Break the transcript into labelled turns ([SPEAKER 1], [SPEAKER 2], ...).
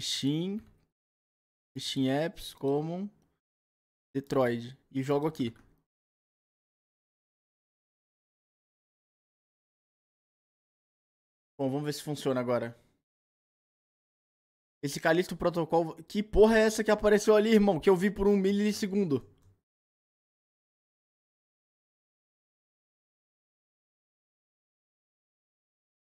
[SPEAKER 1] Steam, Steam Apps, Common, Detroit e jogo aqui. Bom, vamos ver se funciona agora. Esse Calixto Protocol... Que porra é essa que apareceu ali, irmão? Que eu vi por um milissegundo.